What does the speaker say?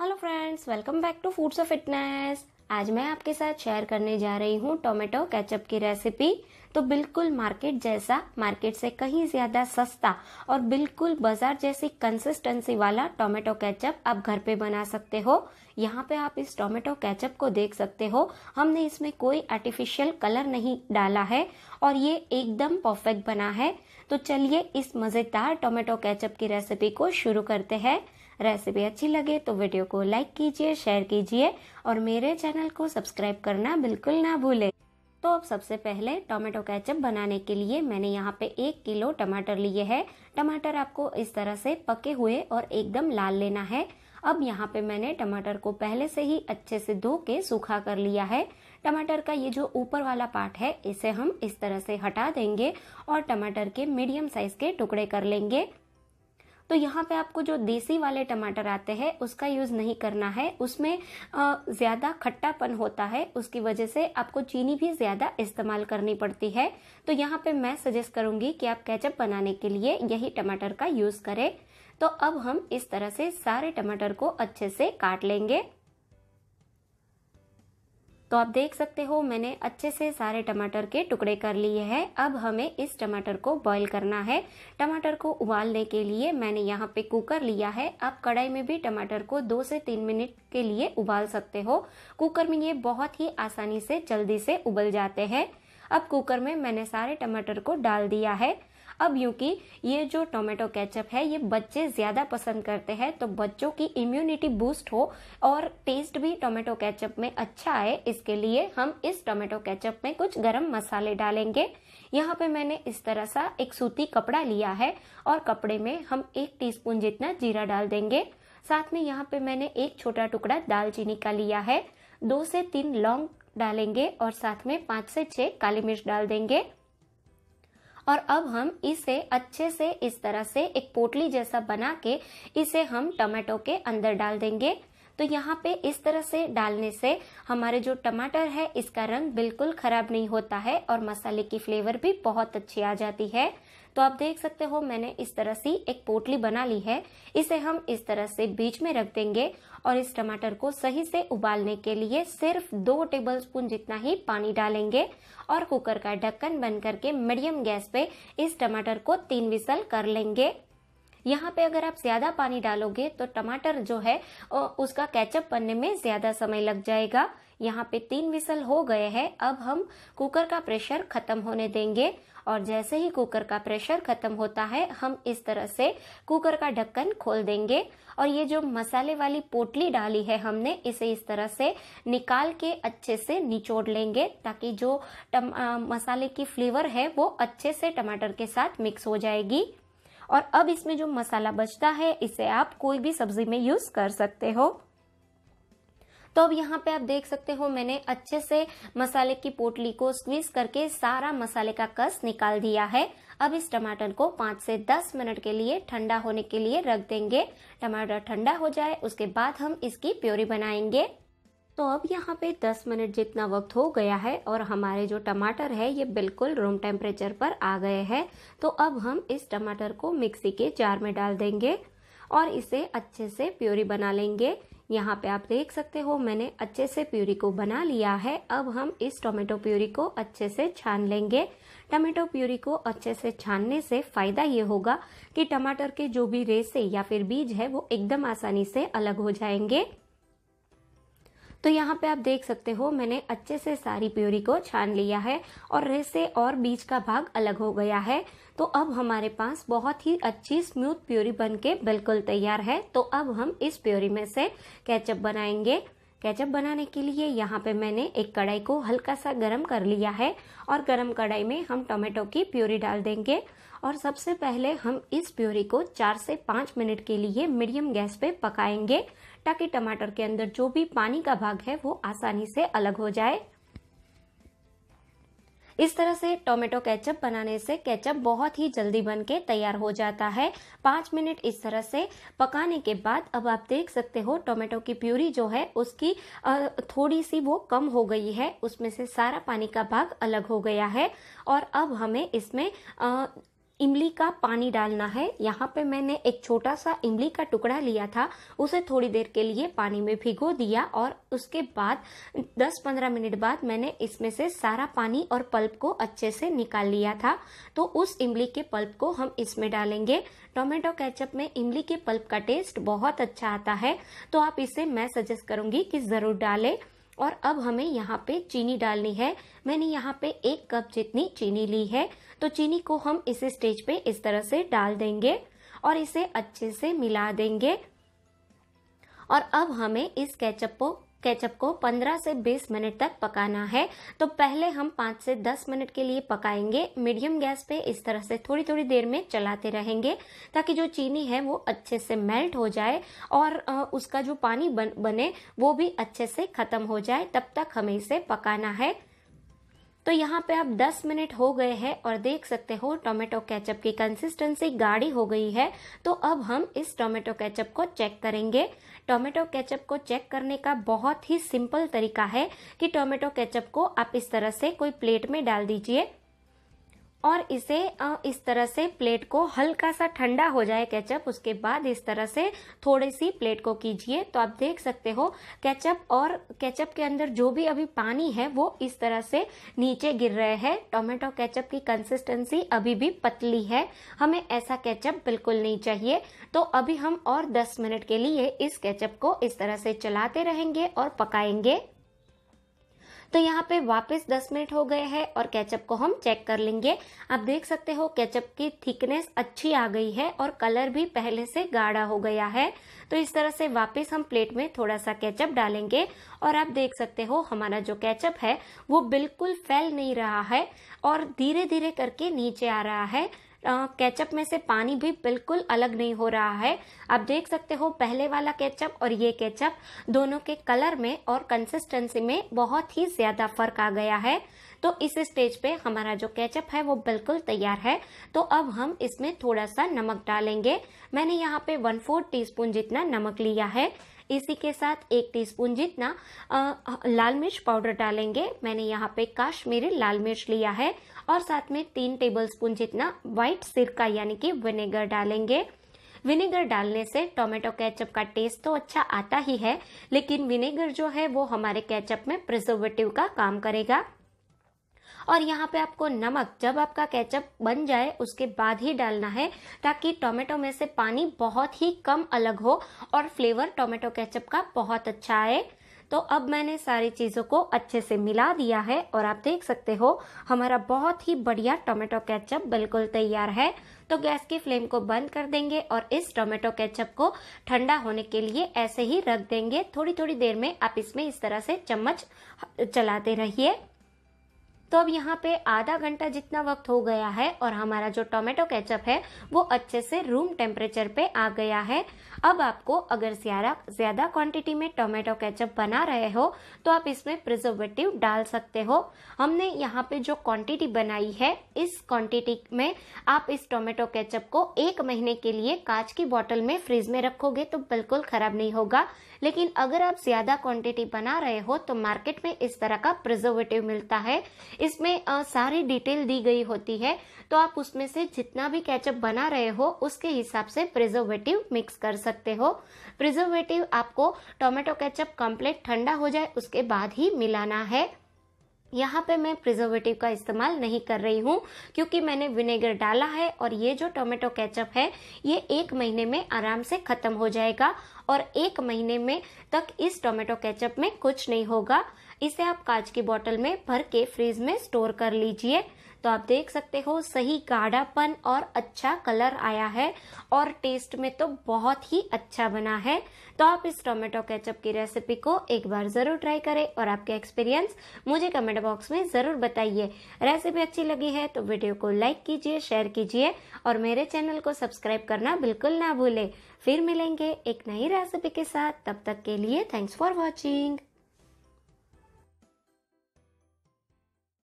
hello friends welcome back to foods of fitness आज मैं आपके साथ शेयर करने जा रही हूँ टोमेटो केचप की रेसिपी तो बिल्कुल मार्केट जैसा मार्केट से कहीं ज़्यादा सस्ता और बिल्कुल बाजार जैसी कंसिस्टेंसी वाला टोमेटो केचप आप घर पे बना सकते हो यहाँ पे आप इस टोमेटो केचप को देख सकते हो हमने इसमें कोई आर्टिफिशियल कलर नहीं डाला है और ये एकदम परफेक्ट बना है तो चलिए इस मज़ेदार टोमेटो केचप की रेसिपी को शुरू करते हैं रेसिपी अच्छी लगे तो वीडियो को लाइक कीजिए शेयर कीजिए और मेरे चैनल को सब्सक्राइब करना बिल्कुल ना भूले तो अब सबसे पहले टोमेटो कैचअप बनाने के लिए मैंने यहाँ पे एक किलो टमाटर लिए है टमाटर आपको इस तरह से पके हुए और एकदम लाल लेना है अब यहाँ पे मैंने टमाटर को पहले से ही अच्छे से धो के सूखा कर लिया है टमाटर का ये जो ऊपर वाला पार्ट है इसे हम इस तरह से हटा देंगे और टमाटर के मीडियम साइज के टुकड़े कर लेंगे तो यहाँ पे आपको जो देसी वाले टमाटर आते हैं उसका यूज़ नहीं करना है उसमें ज़्यादा खट्टापन होता है उसकी वजह से आपको चीनी भी ज़्यादा इस्तेमाल करनी पड़ती है तो यहाँ पे मैं सजेस्ट करूंगी कि आप कैचअप बनाने के लिए यही टमाटर का यूज़ करें तो अब हम इस तरह से सारे टमाटर को अच्छे से काट लेंगे तो आप देख सकते हो मैंने अच्छे से सारे टमाटर के टुकड़े कर लिए हैं अब हमें इस टमाटर को बॉईल करना है टमाटर को उबालने के लिए मैंने यहाँ पे कुकर लिया है आप कढ़ाई में भी टमाटर को दो से तीन मिनट के लिए उबाल सकते हो कुकर में ये बहुत ही आसानी से जल्दी से उबल जाते हैं अब कुकर में मैंने सारे टमाटर को डाल दिया है अब यूँ कि ये जो टोमेटो केचप है ये बच्चे ज़्यादा पसंद करते हैं तो बच्चों की इम्यूनिटी बूस्ट हो और टेस्ट भी टोमेटो केचप में अच्छा आए इसके लिए हम इस टोमेटो केचप में कुछ गर्म मसाले डालेंगे यहाँ पे मैंने इस तरह सा एक सूती कपड़ा लिया है और कपड़े में हम एक टीस्पून जितना जीरा डाल देंगे साथ में यहाँ पे मैंने एक छोटा टुकड़ा दालचीनी का लिया है दो से तीन लौंग डालेंगे और साथ में पाँच से छः काली मिर्च डाल देंगे और अब हम इसे अच्छे से इस तरह से एक पोटली जैसा बना के इसे हम टमाटो के अंदर डाल देंगे तो यहाँ पे इस तरह से डालने से हमारे जो टमाटर है इसका रंग बिल्कुल ख़राब नहीं होता है और मसाले की फ्लेवर भी बहुत अच्छी आ जाती है तो आप देख सकते हो मैंने इस तरह से एक पोटली बना ली है इसे हम इस तरह से बीच में रख देंगे और इस टमाटर को सही से उबालने के लिए सिर्फ दो टेबल स्पून जितना ही पानी डालेंगे और कुकर का ढक्कन बंद करके मीडियम गैस पे इस टमाटर को तीन विसल कर लेंगे यहाँ पे अगर आप ज़्यादा पानी डालोगे तो टमाटर जो है उसका कैचअप बनने में ज़्यादा समय लग जाएगा यहाँ पे तीन विसल हो गए हैं अब हम कुकर का प्रेशर ख़त्म होने देंगे और जैसे ही कुकर का प्रेशर ख़त्म होता है हम इस तरह से कुकर का ढक्कन खोल देंगे और ये जो मसाले वाली पोटली डाली है हमने इसे इस तरह से निकाल के अच्छे से निचोड़ लेंगे ताकि जो आ, मसाले की फ्लेवर है वो अच्छे से टमाटर के साथ मिक्स हो जाएगी और अब इसमें जो मसाला बचता है इसे आप कोई भी सब्जी में यूज कर सकते हो तो अब यहाँ पे आप देख सकते हो मैंने अच्छे से मसाले की पोटली को स्क्वीज करके सारा मसाले का कस निकाल दिया है अब इस टमाटर को 5 से 10 मिनट के लिए ठंडा होने के लिए रख देंगे टमाटर ठंडा हो जाए उसके बाद हम इसकी प्योरी बनाएंगे तो अब यहाँ पे 10 मिनट जितना वक्त हो गया है और हमारे जो टमाटर है ये बिल्कुल रूम टेम्परेचर पर आ गए हैं तो अब हम इस टमाटर को मिक्सी के जार में डाल देंगे और इसे अच्छे से प्योरी बना लेंगे यहाँ पे आप देख सकते हो मैंने अच्छे से प्यूरी को बना लिया है अब हम इस टोमेटो प्यूरी को अच्छे से छान लेंगे टमाटो प्यूरी को अच्छे से छानने से फ़ायदा ये होगा कि टमाटर के जो भी रेसे या फिर बीज है वो एकदम आसानी से अलग हो जाएंगे तो यहाँ पे आप देख सकते हो मैंने अच्छे से सारी प्योरी को छान लिया है और रेसे और बीज का भाग अलग हो गया है तो अब हमारे पास बहुत ही अच्छी स्मूथ प्योरी बन के बिल्कुल तैयार है तो अब हम इस प्योरी में से कैचअप बनाएंगे कैचअप बनाने के लिए यहाँ पे मैंने एक कढ़ाई को हल्का सा गरम कर लिया है और गरम कढ़ाई में हम टोमेटो की प्योरी डाल देंगे और सबसे पहले हम इस प्योरी को चार से पाँच मिनट के लिए मीडियम गैस पे पकाएंगे ताकि टमाटर के अंदर जो भी पानी का भाग है वो आसानी से अलग हो जाए इस तरह से टोमेटो केचप बनाने से केचप बहुत ही जल्दी बन के तैयार हो जाता है पांच मिनट इस तरह से पकाने के बाद अब आप देख सकते हो टोमेटो की प्यूरी जो है उसकी थोड़ी सी वो कम हो गई है उसमें से सारा पानी का भाग अलग हो गया है और अब हमें इसमें इमली का पानी डालना है यहाँ पे मैंने एक छोटा सा इमली का टुकड़ा लिया था उसे थोड़ी देर के लिए पानी में भिगो दिया और उसके बाद 10-15 मिनट बाद मैंने इसमें से सारा पानी और पल्प को अच्छे से निकाल लिया था तो उस इमली के पल्प को हम इसमें डालेंगे टोमेटो कैचअप में इमली के पल्प का टेस्ट बहुत अच्छा आता है तो आप इसे मैं सजेस्ट करूंगी कि ज़रूर डालें और अब हमें यहाँ पे चीनी डालनी है मैंने यहाँ पे एक कप जितनी चीनी ली है तो चीनी को हम इस स्टेज पे इस तरह से डाल देंगे और इसे अच्छे से मिला देंगे और अब हमें इस केचप को केचप को 15 से 20 मिनट तक पकाना है तो पहले हम 5 से 10 मिनट के लिए पकाएंगे मीडियम गैस पे इस तरह से थोड़ी थोड़ी देर में चलाते रहेंगे ताकि जो चीनी है वो अच्छे से मेल्ट हो जाए और उसका जो पानी बन, बने वो भी अच्छे से ख़त्म हो जाए तब तक हमें इसे पकाना है तो यहाँ पे आप 10 मिनट हो गए हैं और देख सकते हो टोमेटो केचप की कंसिस्टेंसी गाढ़ी हो गई है तो अब हम इस टोमेटो केचप को चेक करेंगे टोमेटो केचप को चेक करने का बहुत ही सिंपल तरीका है कि टोमेटो केचप को आप इस तरह से कोई प्लेट में डाल दीजिए और इसे इस तरह से प्लेट को हल्का सा ठंडा हो जाए केचप उसके बाद इस तरह से थोड़ी सी प्लेट को कीजिए तो आप देख सकते हो केचप और केचप के अंदर जो भी अभी पानी है वो इस तरह से नीचे गिर रहे हैं टोमेटो केचप की कंसिस्टेंसी अभी भी पतली है हमें ऐसा केचप बिल्कुल नहीं चाहिए तो अभी हम और 10 मिनट के लिए इस केचप को इस तरह से चलाते रहेंगे और पकाएंगे तो यहाँ पे वापस 10 मिनट हो गए हैं और कैचअप को हम चेक कर लेंगे आप देख सकते हो कैचअप की थिकनेस अच्छी आ गई है और कलर भी पहले से गाढ़ा हो गया है तो इस तरह से वापस हम प्लेट में थोड़ा सा कैचअप डालेंगे और आप देख सकते हो हमारा जो कैचअप है वो बिल्कुल फैल नहीं रहा है और धीरे धीरे करके नीचे आ रहा है केचप में से पानी भी बिल्कुल अलग नहीं हो रहा है आप देख सकते हो पहले वाला केचप और ये केचप दोनों के कलर में और कंसिस्टेंसी में बहुत ही ज़्यादा फर्क आ गया है तो इस स्टेज पे हमारा जो केचप है वो बिल्कुल तैयार है तो अब हम इसमें थोड़ा सा नमक डालेंगे मैंने यहाँ पे वन फोर टी जितना नमक लिया है इसी के साथ एक टीस्पून जितना आ, लाल मिर्च पाउडर डालेंगे मैंने यहाँ पे काश्मीरी लाल मिर्च लिया है और साथ में तीन टेबलस्पून जितना व्हाइट सिरका यानी कि विनेगर डालेंगे विनेगर डालने से टोमेटो केचप का टेस्ट तो अच्छा आता ही है लेकिन विनेगर जो है वो हमारे केचप में प्रिजर्वेटिव का काम करेगा और यहाँ पे आपको नमक जब आपका केचप बन जाए उसके बाद ही डालना है ताकि टोमेटो में से पानी बहुत ही कम अलग हो और फ्लेवर टोमेटो केचप का बहुत अच्छा आए तो अब मैंने सारी चीज़ों को अच्छे से मिला दिया है और आप देख सकते हो हमारा बहुत ही बढ़िया टोमेटो केचप बिल्कुल तैयार है तो गैस की फ्लेम को बंद कर देंगे और इस टोमेटो केचप को ठंडा होने के लिए ऐसे ही रख देंगे थोड़ी थोड़ी देर में आप इसमें इस तरह से चम्मच चलाते रहिए तो अब यहाँ पे आधा घंटा जितना वक्त हो गया है और हमारा जो टोमेटो केचप है वो अच्छे से रूम टेम्परेचर पे आ गया है अब आपको अगर ज़्यादा ज़्यादा क्वांटिटी में टोमेटो केचप बना रहे हो तो आप इसमें प्रिजर्वेटिव डाल सकते हो हमने यहाँ पे जो क्वांटिटी बनाई है इस क्वांटिटी में आप इस टोमेटो केचप को एक महीने के लिए कांच की बॉटल में फ्रिज में रखोगे तो बिल्कुल ख़राब नहीं होगा लेकिन अगर आप ज़्यादा क्वांटिटी बना रहे हो तो मार्केट में इस तरह का प्रिजर्वेटिव मिलता है इसमें आ, सारी डिटेल दी गई होती है तो आप उसमें से जितना भी कैचअप बना रहे हो उसके हिसाब से प्रिजर्वेटिव मिक्स कर सकते हो प्रिजर्वेटिव आपको टोमेटो कैचअप कंप्लीट ठंडा हो जाए उसके बाद ही मिलाना है यहाँ पे मैं प्रिजर्वेटिव का इस्तेमाल नहीं कर रही हूँ क्योंकि मैंने विनेगर डाला है और ये जो टोमेटो केचप है ये एक महीने में आराम से ख़त्म हो जाएगा और एक महीने में तक इस टोमेटो केचप में कुछ नहीं होगा इसे आप कांच की बोतल में भर के फ्रीज में स्टोर कर लीजिए तो आप देख सकते हो सही गाढ़ापन और अच्छा कलर आया है और टेस्ट में तो बहुत ही अच्छा बना है तो आप इस टोमेटो केचप की रेसिपी को एक बार ज़रूर ट्राई करें और आपके एक्सपीरियंस मुझे कमेंट बॉक्स में ज़रूर बताइए रेसिपी अच्छी लगी है तो वीडियो को लाइक कीजिए शेयर कीजिए और मेरे चैनल को सब्सक्राइब करना बिल्कुल ना भूले फिर मिलेंगे एक नई रेसिपी के साथ तब तक के लिए थैंक्स फॉर वॉचिंग